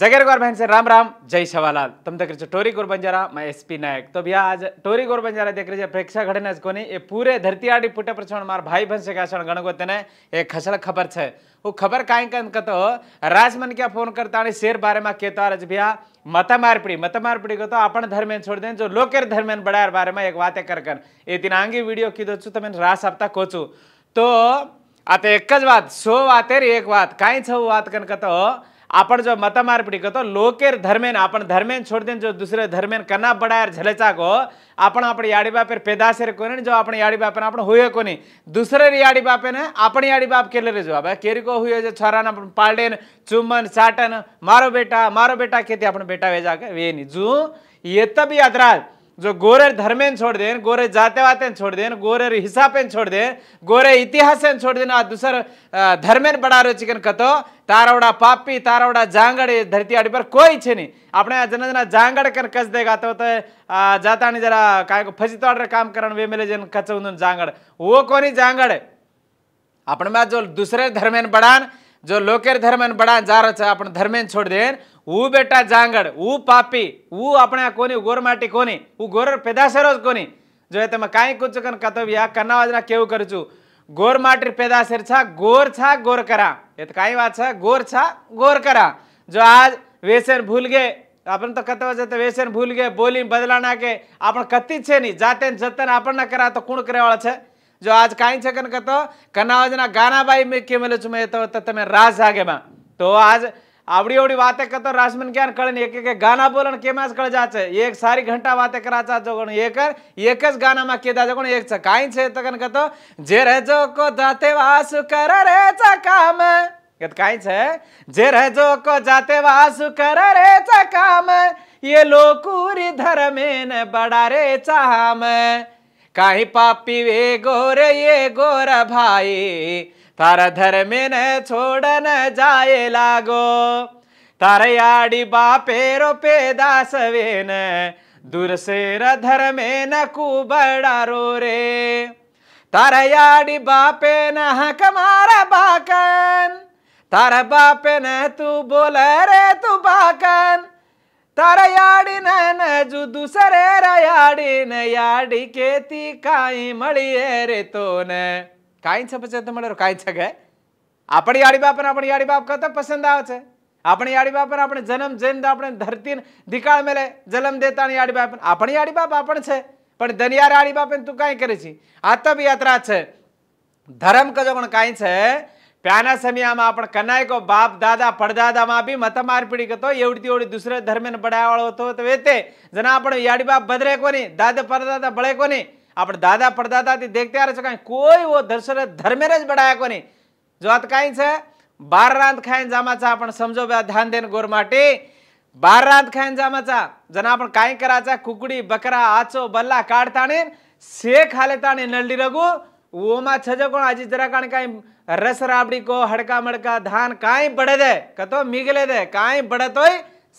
जगेर गौर बहन से राम राम जय सवालाल तुम देख रहे हो टोरी गोर बंजारा मैं एसपी नायक तो भैया आज टोरी गोर बंजारा देख रहे प्रेक्षा घटना को नहीं ये पूरे धरती आड़ी पुटे पर छोड़ मार भाई बहन से क्या छोड़ गण तेने ये खसल खबर छे वो खबर का तो राजमन क्या फोन करता है शेर बारे में कहता रज भैया मता मारपीड़ी मत मारपीड़ी को तो अपन धर्म छोड़ दे जो लोकर धर्म बड़ा बारे में एक बातें कर कर ये दिन आगे वीडियो की दो तो मैंने रास आपता कोचू तो आते एक बात सो बात एक बात कहीं छो बात कर कत आपण जो मत मारपीटी करतो लोकेर धर्मेन आपण धर्मेन छोड़ देन जो दूसरे धर्मेन कना बड़ायर झलचा को आपण आपण याड़ी बापेर पैदाशेर कोने जो आपण याड़ी बापेन आपण हुए कोने दूसरे याड़ी बापेन आपण याड़ी बाप केले रे जवाब है केरी को हुए जो छोरा ने पालडेन चुमन चाटन मारो बेटा मारो बेटा कहते अपन बेटा वे जाके वे नहीं जू ये तभी अदराज जो गोरे धर्मेन छोड़ देन गोरे जाते वाते छोड़ देन गोरे हिसाबेन छोड़ देन गोरे इतिहासेन छोड़ देन दूसर धर्मेन बड़ा चिकन कतो तारवड़ा पापी तारवड़ा जांगड़ धरती आड़ी पर कोई छे नहीं अपने जना जना जांगड़ कर कस देगा तो, तो जाता नहीं जरा काय फजी तोड़ काम करण वे मिले जन कच जांगड़ वो कोनी जांगड़ अपने में जो दूसरे धर्मेन बड़ान जो लोकेर धर्म बड़ा जार छ अपन धर्मेन छोड़ देन ऊ बेटा जांगड़ ऊ पापी ऊ अपने कोनी गोरमाटी कोनी ऊ गोरर પેદાશેરો જ કોની જો એ તમે કાંઈ કુચ કન કતવ્યા કનાવાજના કેવું કરું છું ગોરમાટી પેદાશેર છા ગોર છા ગોર કરા એ તો કાંઈ વાત છે ગોર છા ગોર કરા જો આજ વેસન ભૂલ ગયે આપણને તો કતવા જતા વેસન ભૂલ ગયે બોલી બદલા નાખે આપણે કતી છે નહીં જાતે જતન આપણને કરા તો કોણ કરેવાળા છે जो आज कहीं ಕನ ಕತ ಕನಾವಜನ ಗಾನಾಬಾಯಿ ಮೇ ಕೇಮಲ ಚುಮಯತ ತತಮೆ ರಾಸ್ ಆಗೇಮಾ तो आज आवड़ी आवड़ी बातें करते रासमन ज्ञान कड़न एक एक गाना बोलन के मास कड़ जाचे एक सारी घंटा बातें करा चा जोगण एकर एकस गाना मा के दा एक छ काई तकन तो कतो जे रह जो को जाते वासु कर रे काम गत काई छे जे रह जो को जाते वासु कर रे चा काम ये लोकुरी धर्मेन बड़ा रे चाह चाहम काही पापी वे गोर ये गोर भाई तारा धर्म न छोड़ न जाए लागो तारा याडी बापेरो पे दासवे न दूर से र धर्मे न कु बड़ा रो रे तारा याडी बापे न हक मारा बाकन तारा बापे न तू बोल रे तू बाकन તારયાડીને નજુ દુસરે રયાડીને યાડી કેતી કાઈ મળીએ રે તોને કાઈ છે પછી તમારે કાઈ છે કે આપણી યાડી બાપને આપણી યાડી બાપ કરતા પસંદ આવે છે આપણી યાડી બાપને આપણે જન્મ જઈને આપણે ધરતી ધિકાળ મેલે જન્મ દેતા યાડી બાપને આપણી યાડી બાપ આપણ છે પણ દનિયાર યાડી બાપને તું કાંઈ કરે છે આતબ યાત્રા છે ધર્મ કજો પણ કાંઈ છે પ્યાના સમયમાં આપણે કનાયકો બાપ દાદા પડદાદામાં બી મત મારપીડી કરતો એવડી એવડી દુસરે ધર્મને બડાવાળો હતો તો વેતે जना આપણે યાડી બાપ બદરે કોની દાદા પરદાદા બળે કોની આપણે દાદા પડદાદાથી દેખતે આવે છે કાંઈ કોઈ ઓ દર્શને ધર્મે જ બડાયા કોની જો આ કાંઈ છે બાર રાંત ખાઈને જામાચા આપણે સમજો ધ્યાન દેને ગોર માટે બાર રાત ખાઈને જામાચા जना આપણે કાંઈ કરાચા કુકડી બકરા આચો બલ્લા કાઢતાણે શેખ હાલે તાણે નલડી રગું वो मा छजो कोण आजी जरा कण काई रस राबड़ी को हड़का मड़का धान काई बड़े दे कतो मिगले दे काई बड़े तो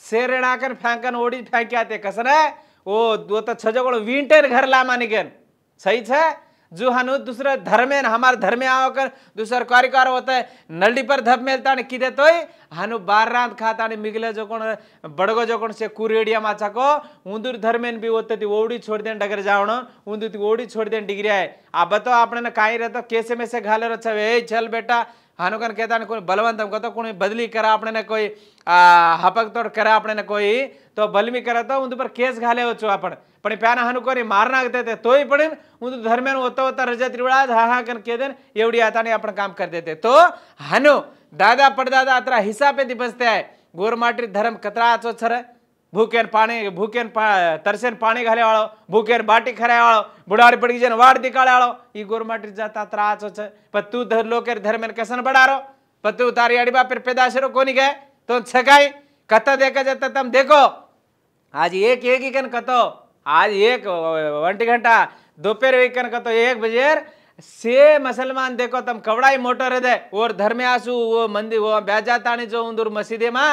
सेरेणा फैंकन ओड़ी फैंक्या ते कसने ओ दो तो छजो कोण विंटर घर लामा निकेन सही छे जो हनु दूसरा धर्मेन हमारे धर्म आकर दूसर कार्यकार होता है नल्डी पर धप मिलता है किदे तो हनु बार रात खाता मिगले जो कोण बड़गो जो कोण से कुरेडिया माचा को उंदूर धर्मेन भी होते थी ओडी छोड़ देन डगर जाओ उंदूर थी तो ओडी छोड़ देन डिग्री है अब तो आपने ना काई रहता कैसे में से घाले रचा वे चल बेटा हनुकन कहता है बलवंतम कहता कोई बदली करा अपने ने कोई हपक तोड़ करा अपने ने कोई तो बलमी करा तो उन पर केस घाले हो चुआ अपन पण प्यान हनुकोनी मारना देते तो ही पड़े उन धर्मेन होता होता रजत रिवड़ा हा हा कन के एवडी आता नहीं अपन काम कर देते तो हनु दादा पड़दादा अतरा हिस्सा पे दिपसते है गोरमाटी धर्म कतरा आचो छर ಭೂಕೇನ್ ಪಾಣಿ ಭೂಕೇನ್ ಪಾ ತರ್ಸೇನ್ ಪಾಣಿ ಹಲೆಯಾಳೋ ಭೂಕೇನ್ ಬಾಟಿ ಖರೆಯಾಳೋ ಬುಡಾರಿ ಪಡಿ ಜನ ವಾಡ್ ದಿಕಾಳ್ಯಾಳೋ ಈ ಗೋರ್ಮಾಟ್ರಿ ಜಾತ ಹತ್ರ ಆಚೋಚ ಪತ್ತು ಧರ್ ಲೋಕೇರ್ ಧರ್ಮೇನ್ ಕೆಸನ್ ಬಡಾರೋ ಪತ್ತು ತಾರಿ ಅಡಿಬಾ ಪಿರ್ ಪೆದಾಶಿರೋ ಕೋನಿಗೆ तो छकाई कत देखा जाता तुम देखो आज एक एक ही कन कतो आज एक घंटा दोपहर एक कन कतो एक बजेर ಸೇ ಮುಸಲ್ಮಾನ್ ದೇಖೋ ತಮ್ಮ ಕವಡಾಯಿ ಮೋಟರ್ ಇದೆ ಓರ್ ಧರ್ಮ್ಯಾಸು ಓ ಮಂದಿ ಓ ಬ್ಯಾಜಾತಾಣಿ ಜೋ ಉಂದೂರು ಮಸೀದೆ ಮಾ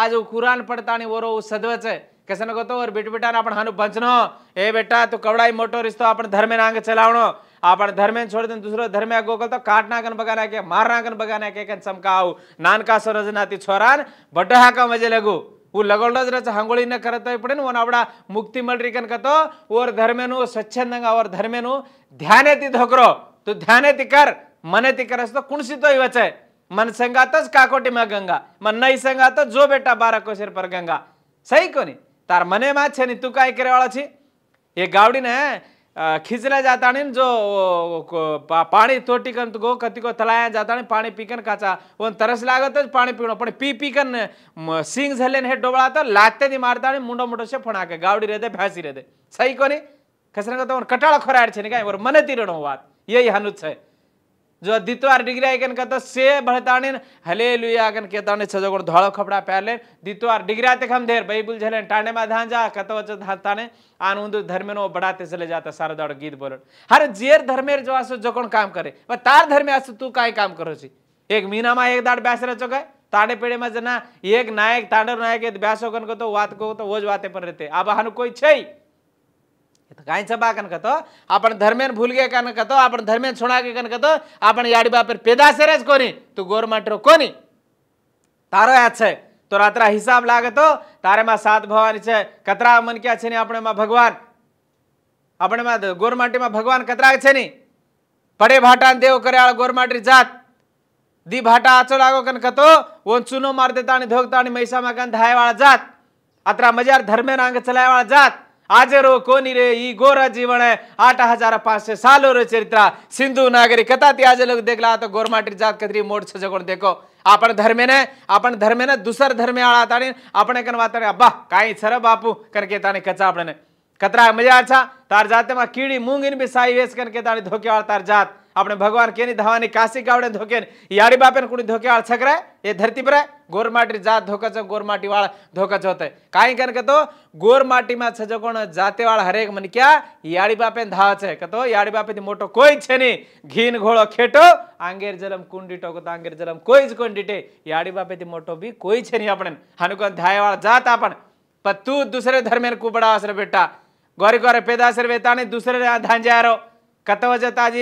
ಆಜು ಕುರಾನ್ ಪಡ್ತಾಣಿ ಓರೋ ಸದ್ವಚೆ कैसे को तो और बेटी बेटा अपन हानु बचनो ए बेटा तू कवड़ाई मोटो रिश्तो अपन धर्म नांग चलावणो अपन धर्म छोड़ दे दूसरो धर्म गोकल तो काटना कन बगाना के मारना कन बगाना के कन चमकाऊ नानका सरोजनाती छोरान बड्डा का मजे लगू वो लगोल्डज रच हंगोली न करता पड़े वो नवड़ा मुक्ति मल रिकन कतो और धर्मेनु स्वच्छंद और धर्मेनु ध्यान दी धोकरो तो ध्यानेति कर मनेति करस तो कुण तो ही वचय मन संगातच काकोटी में गंगा मन नहीं संगात जो बेटा बारह को पर गंगा सही को नहीं तार मने माँ छे तू का करे वाला छी ये गावड़ी ने खिंचला जाता नहीं जो पानी तोटी कन तो गो कति को तलाया जाता नहीं पानी पीकन काचा वो तरस लागत पानी पीना पड़े पी पीकन सिंग झले है डोबड़ा तो लाते दी मारता नहीं मुंडो मुंडो से फणा के गावड़ी रहते भैंसी रहते सही को नहीं कसने का तो कटाड़ा खोरायर छे कहीं और तीरण बात यही हनुत जो द्वितीय डिग्री आइकन कहता से बढ़ताने हले लुयागन केताने छजोगण धौलो खपड़ा पहले द्वितीय डिग्री तक हम देर बैबुल झले टाने में धान जा कत वच धाताने आनंद धर्मेनो बढ़ाते चले जाता सारा दौड़ गीत बोलन हर जेर धर्मेर जो आसो जोगण काम करे व तार धर्मे आसो तू काय काम करो छी एक मीना में एक दाड़ बैस रह ताड़े पेड़े में जना एक नायक तांडव नायक बैसोगन को तो वात को तो वो बातें पर रहते अब हन कोई छै तो कायचं बा कनकतो आपण धर्मेन भुलगे कनकतो आपण धर्मेन सुणागे कनकतो आपण याडी बापेर पेदासेरच कोणी तू गोरमाट्रो कोणी तारो याच है तोरा तरा हिसाब लागतो तारे मा सात भवानी छे कतरा मन क्या छे नी अपने मा भगवान अपने मा गोरमाटी मा भगवान कतरा छे नी पड़े भाटा देव करे गोरमाटी जात दी भाटा आचो लागो कन कतो वो चुनो मार देता धोकता महिषा मा कन धाय वाला जात अतरा मजार धर्मे आंग चलाय वाला जात आज ಆಜರು ಕೋನಿರೆ ಈ ಗೋರ ಜೀವನ ಆಟ ಹಜಾರ ಪಾಂಚ ಸಾಲೋರ ಚರಿತ್ರ ಸಿಂಧು ನಾಗರಿಕತಾ ತ್ಯಾಜ लोग देखला तो गोरमाटी जात कदरी मोड सजगण देखो अपन धर्मे ने आपण धर्मे ने दूसर धर्मे आळा ताणी आपण कन वातरे अब्बा काही सर बापू करके ताने कचा अपने कतरा मजा अच्छा तार जाते मा कीड़ी मूंग इन भी साई वेस करके ताणी धोके तार जात આપણે ભગવાન કેની ધાવાની કાસી گاવડે ધકે યારી બાપે કુડી ધકે આલ છકરે એ ધરતી પર ગોરમાટી જાત धोका છે ગોરમાટી વાળ धोका છે થાય કાઈ કેન કે તો ગોરમાટી માં છ જકોણ જાતે વાળ દરેક મન ક્યાં યારી બાપે ધા છે ક તો યારી બાપે મોટો કોઈ છે ની ઘીન ઘોળો ખેટો આંગેર જલમ કુંડી ટકો તાંગેર જલમ કોઈ જ કુંડીટે યારી બાપે મોટો બી કોઈ છે ની આપણે હાનુ કન ધાય વાળ જાતા પણ તું દુસરે ધર્મેન કુબડાસર બેટા ગોરી ગોરે પેદાસર વેતા ને દુસરે ધાં જારો कतव जता आज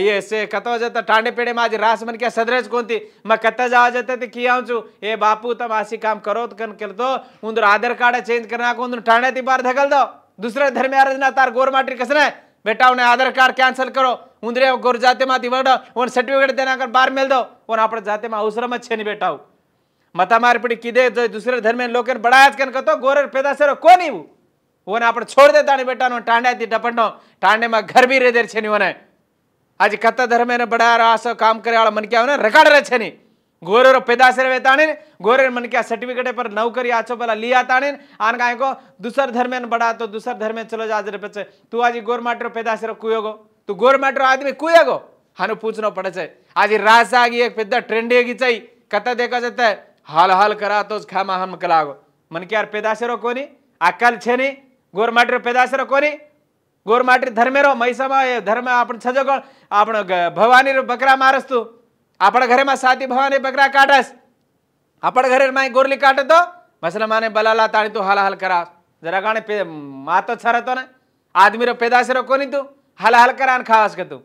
ये से कतव जता टाँडे पेड़े में आज रास मन क्या सदरज कौन थी मैं कत जावा जता थे किया छू ए बापू तब आसी काम करो तो कन कर दो उन आधार कार्ड चेंज करना को उन टाँडे ती बार धकल दो दूसरे धर्म आराधना तार गोर माटी कसना बेटा उन्हें आधार कार्ड कैंसिल करो उंदरे गोर जाते माती वर्ड उन सर्टिफिकेट देना कर बार मिल दो और आप जाते माँ अवसर में छेनी बेटा मता मार पिटी किदे दूसरे धर्म लोग बड़ा आज गोर पैदा सरो को नहीं वन आप छोड़ देता नहीं बेटा टांडा थी टपंडो टांडे में घर भी रेदर छे वन आज कत्ता धर्म ने बड़ा आसो काम करे वाला मन क्या होने रहे नहीं गोरे रो पैदाश रे ताने गोरे मन क्या सर्टिफिकेट पर नौकरी आचो पला लिया ताने आन गाय को दूसर धर्म में बड़ा तो दूसर धर्म चलो जा रे तू आज गोर माटर पैदाश रो कुयोगो तू गोर माटर आदमी कुयोगो हानो पूछनो पड़े आज राज आगी एक पैदा ट्रेंड हेगी चाहिए कता देखा जाता है हाल हाल करा तो खामा हम कलागो मन क्या पैदाश रो कोनी अकल छे नहीं ગોરમાટી પેદાશર કોની గోరుమాటి ధర్మేరో మైసమ ధర్మ అప్పుడు చదువుకో అప్పుడు భవానీ బకరా మారస్తూ అప్పుడు ఘరే మా సాతి భవానీ బకరా కాటస్ అప్పుడు ఘరే మా గోర్లి కాటతో మసలమానే బలాలా తాణితో హలహల్ కరా జరగానే పే మాతో చరతోనే ఆదమిరో పెదాసిరో కొనితూ హలహల్ కరా అని కావాసుకతూ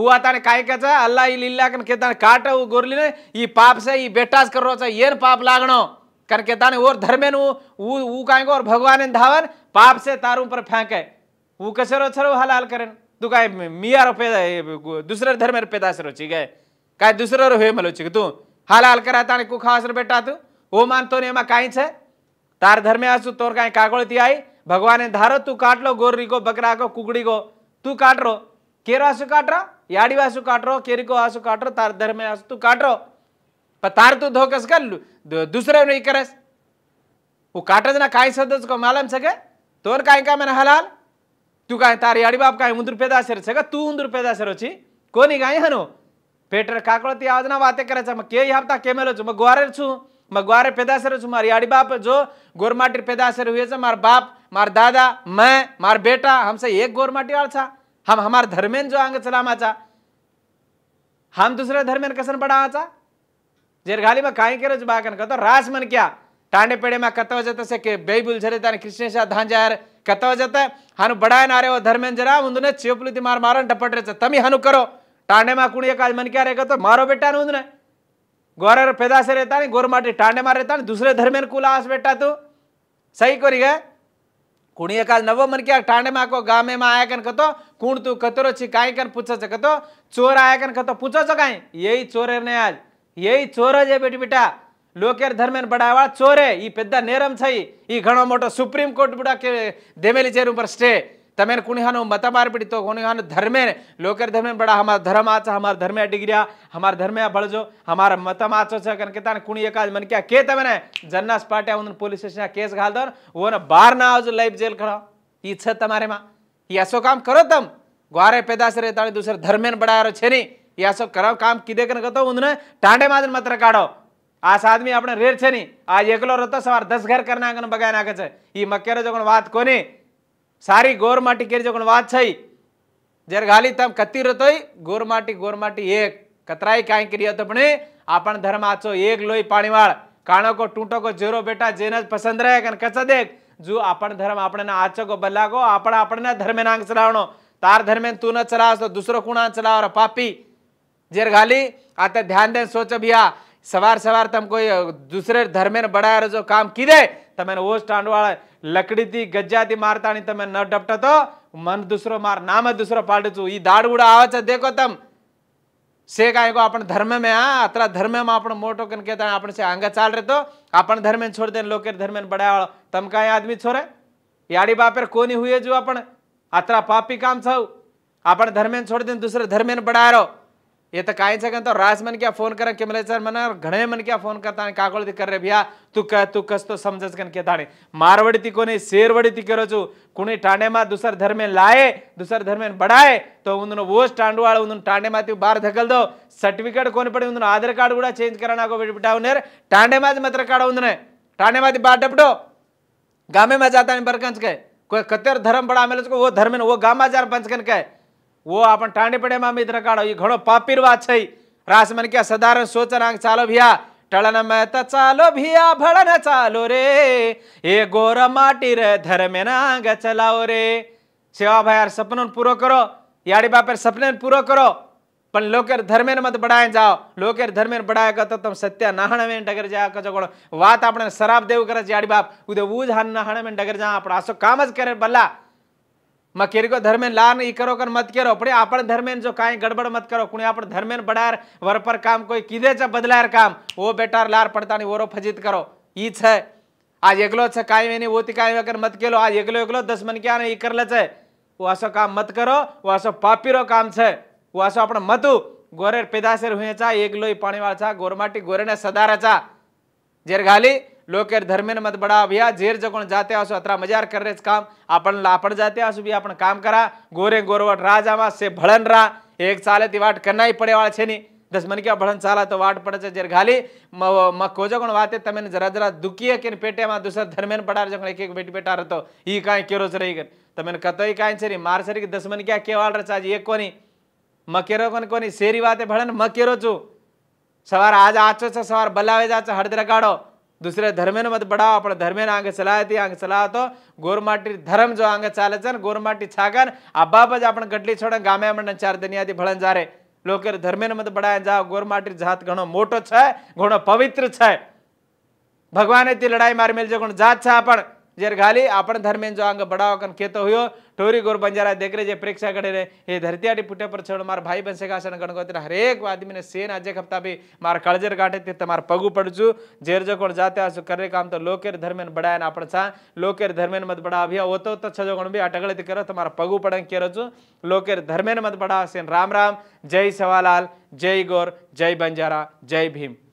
ऊ आता ने काय कचा अल्लाह ही लिल्ला कन केता काट ऊ गोरली ने ई पाप से ई बेटास कर रोचा येन पाप लागणो ಕನಕೆತಾನೆ ಓರ್ ಧರ್ಮೇನು ಊ ಊಕಾಯ್ಗೋ और भगवान धावन पाप से तारू पर फेंके वो कसरो छरो हलाल करेन तू काय मिया रो पैदा दूसरे धर्म पैदा सरो ची गए काय दूसरे रो मलो ची तू हलाल करा ताने कु खास रो बेटा तू वो मान तो ने मा काई छे तार धर्म आसू तोर काय कागोळती आई भगवान धारो तू काट लो गोर्री को बकरा को कुकड़ी को तू काट रो केरो आसु काट रो याड़ी आसु काट रो केरी को आसु काट रो तार धर्म आसु तू काट रो पतार तू धोकस का दूसरे नहीं करस वो काटज ना काय सदस को मालम सके तोर का मैंने हलाल तू काय तारी अड़ी बाप काय उंदर पैदा सर सका तू उंदर पैदा सर होची कोणी काय हनो पेटर काकळती आवाज ना वाते करायचा मग के हप्ता के मेलो मग ग्वारे छू मग ग्वारे पैदा सर छू मारी अड़ी बाप जो गोरमाटी पैदा सर हुए मार बाप मार दादा मैं मार बेटा हमसे एक गोरमाटी वाला था हम हमारे धर्मेन जो आंग चलामा चा हम दूसरे धर्मेन कसन बड़ा आचा జరి గాలి మా కాయంకేర బాకన కదా రాస్ मन क्या टांडे पेड़े में कतवा जता से के बेई झरे ताने कृष्ण शाह धान जायर कतवा जता हनु बड़ाय नारे वो धर्मेंद्र जरा उन्दने चियोपली दिमार मारन टपट रहे तमी हनु करो टांडे में कुणी एक मन क्या रहेगा तो मारो बेटा ने उन्दने गौर पैदा से रहता नहीं गोर माटी टांडे मार रहता दूसरे धर्मेन कुला बेटा तू सही करी गए कुणी नवो मन क्या टांडे में को गामे में आया कन कतो कुण तू कतरो छी काई कन पूछो कतो चोर आया कन कतो पूछो काई यही चोर ने आज ये चोर जे बेटी बेटा लोकेर धर्मेन बड़ावा चोरे ये नेरम छई घणो मोटो सुप्रीम कोर्ट बुड़ा के देमेली चेरू पर स्टे तमेन कुणिहानो मतमार पीड़ित तो कुणिहानो धर्मे लोकेर धर्मे बड़ा हमार धर्म आचा हमार धर्मे डिग्रिया हमारा धर्मे बड़जो हमार मतम आचो छ कन केतान कुणी मन क्या के तमेने जन्नास पाटे उन पुलिस स्टेशन केस घाल दो वो ना बाहर ना आज लाइफ जेल खड़ा ये छ तुम्हारे ये ऐसो काम करो तम ग्वारे पैदा से रहता दूसरे धर्मेन बड़ा छे नहीं या सब खराब काम किदेक न कतो उन्होंने टांडे माजन मत रखाड़ो आस आदमी अपने रेर छे नहीं आज एकलो रहता सवार दस घर करना आंगन बगाय नाके छे ई बात कोनी सारी गोरमाटी केरी जोगण बात छई जर घाली तम कती रतोई गोरमाटी गोरमाटी एक कतराई काय अपने आपन धर्म आचो एक लोई पाणीवाड़ काणो को टूटो को जेरो बेटा जेने पसंद रहे कन कचा देख जो अपन धर्म अपने आचो को बल्ला को अपना अपने धर्म नांग चलावणो तार धर्म तू न चलास तो दूसरो कुणा चलाव पापी जेर घाली आता ध्यान देन सोच भैया सवार सवार तम कोई दूसरे धर्मे ने बड़ा जो काम किदे तमें वो स्टांड लकड़ी थी गज्जा थी मारता नहीं तमें न डपट तो मन दूसरो मार नाम दूसरो पाल्ट चू तो, दाड़ उड़ा आवे देखो तम से काय को अपन धर्म में आ हाँ, अतरा धर्म में अपन मोटो कन कहता है अपन से आंगा चाल रहे तो अपन धर्म में छोड़ दे लोग धर्म में बड़ा वाला तम का आदमी छोड़े याड़ी बापेर कोनी हुए जो अपन अतरा पापी काम छऊ अपन धर्म में छोड़ दे दूसरे धर्म में बड़ा रहो ये तो कहीं से तो राज मन क्या फोन कर किमलेचर मन घणे मन क्या फोन करता काकोल दी कर रे भैया तू कह तू कस तो समझस के ताणे मारवड़ी ती कोने शेरवड़ी ती करो छु कुने टांडे मा दूसर धर्म लाए दूसर धर्म बढ़ाए तो उन वो स्टैंड वाला उन टांडे मा बार धकल दो सर्टिफिकेट कोने पड़े उन आधार कार्ड गुड़ा चेंज कराना को बिटा टांडे मा मतर काड़ा उनने टांडे मा बाहर डपडो गामे में जाता है बरकंच के कोई कतर धर्म बड़ा मिले वो धर्म वो गामा जार पंचकन का है वो अपन ठाणे पड़े मां मित्र काढो ई घणो पापीर વાત છે રાસ મન કે સદાર સોચરાંગ ચાલો ભિયા ટળન મેં તો ચાલો ભિયા ભળન ચાલો રે એ ગોર માટી રે ધર્મેનાંગ ચલાવો રે સેવા ભાઈ યાર સપનો પૂરો કરો યાડી બાપે સપને પૂરો કરો પણ લોકેર ધર્મેને મત બડાય જાઓ લોકેર ધર્મેને બડાય ક તો તમ સત્ય નાહણ મેં ડગર જા કજો ગોળ વાત આપણે શરાબ દેવ કરે યાડી બાપ ઉદે ઉજ હાન નાહણ મેં ડગર જા આપણા આસો કામ જ કરે બલ્લા મકેરગો ધર્મેન લાન ઈ કરો કર મત કેરો પણ આપણ ધર્મેન જો કાંઈ ગડબડ મત કરો કુણી આપણ ધર્મેન બડાર વર પર કામ કોઈ કીધે છે બદલાયર કામ ઓ બેટાર લાર પડતાની ઓરો ફજિત કરો ઈ છે આજ એકલો છે કાંઈ એની ઓતી કાંઈ વગર મત કેલો આજ એકલો એકલો દસમન ક્યાં ઈ કરલે છે ઓ આસો કામ મત કરો ઓ આસો પાપીરો કામ છે ઓ આસો આપણે મતું ગોરેર પેદાશેર હુંચા એકલો ઈ પાણીવાળા ચા ગોરમાટી ગોરેને સદારા ચા જેર ઘાલી लोकेर धर्मेन मत बड़ा अभिया जेर जगण जाते आसो अतरा मजार कर रहे काम अपन लापण जाते आसो भी अपन काम करा गोरे गोरवट रा से भड़न रा एक साले ती वाट करना ही पड़े वाले छे नी दस मन क्या भड़न साला तो वाट पड़े छे जेर घाली मको जगण वाते तमेन जरा जरा दुखी है किन पेटे में दूसरा धर्मेन पड़ा जगण एक एक बेटी बेटा रहतो ई काय केरोस रही कर तमेन कतो ही काय छे मार सरी दस मन क्या केवाल रचा एक कोनी मकेरो कोन कोनी सेरी वाते भड़न मकेरो चू सवार आज आचो छो सवार बलावे जाचो हड़द रगाड़ो दुसरे धर्मेन मत बड़ा पण धर्मेन हांगा चला ती हांगा चला तो गोरमाटी धर्म जो हांगा चालचन गोरमाटी छागन आबाबज आपण गटली छोडन गामे म्हणन चार दनियादी भळन जा रे लोकेर धर्मेन मत बड़ा जाओ गोरमाटी जात घो मोटो छे घणो पवित्र छे भगवाने लड़ाई मार मिल जो जात छे आपण जर घाली आपण धर्मेन जो अंग बड़ा कन केतो हुयो ठोरी गोर बंजारा देख रहे जे प्रेक्षा करे रे ये धरती आटी पुटे पर छोड़ मार भाई बनसे का सन गणगोत्र हरेक आदमी ने सेन आज हफ्ता भी मार कलजर गाठे ते तुम्हार पगु पड़जू जेर जो कोण जाते आसु करे काम तो लोकेर धर्मेन बड़ा ना आपण सा लोकेर धर्मेन मत बड़ा अभिया वो तो तो गण भी अटगले ते करो तुम्हार पगू पड़न के रजू लोकेर धर्मेन मत बड़ा सेन राम राम जय सवालाल जय गौर जय बंजारा जय भीम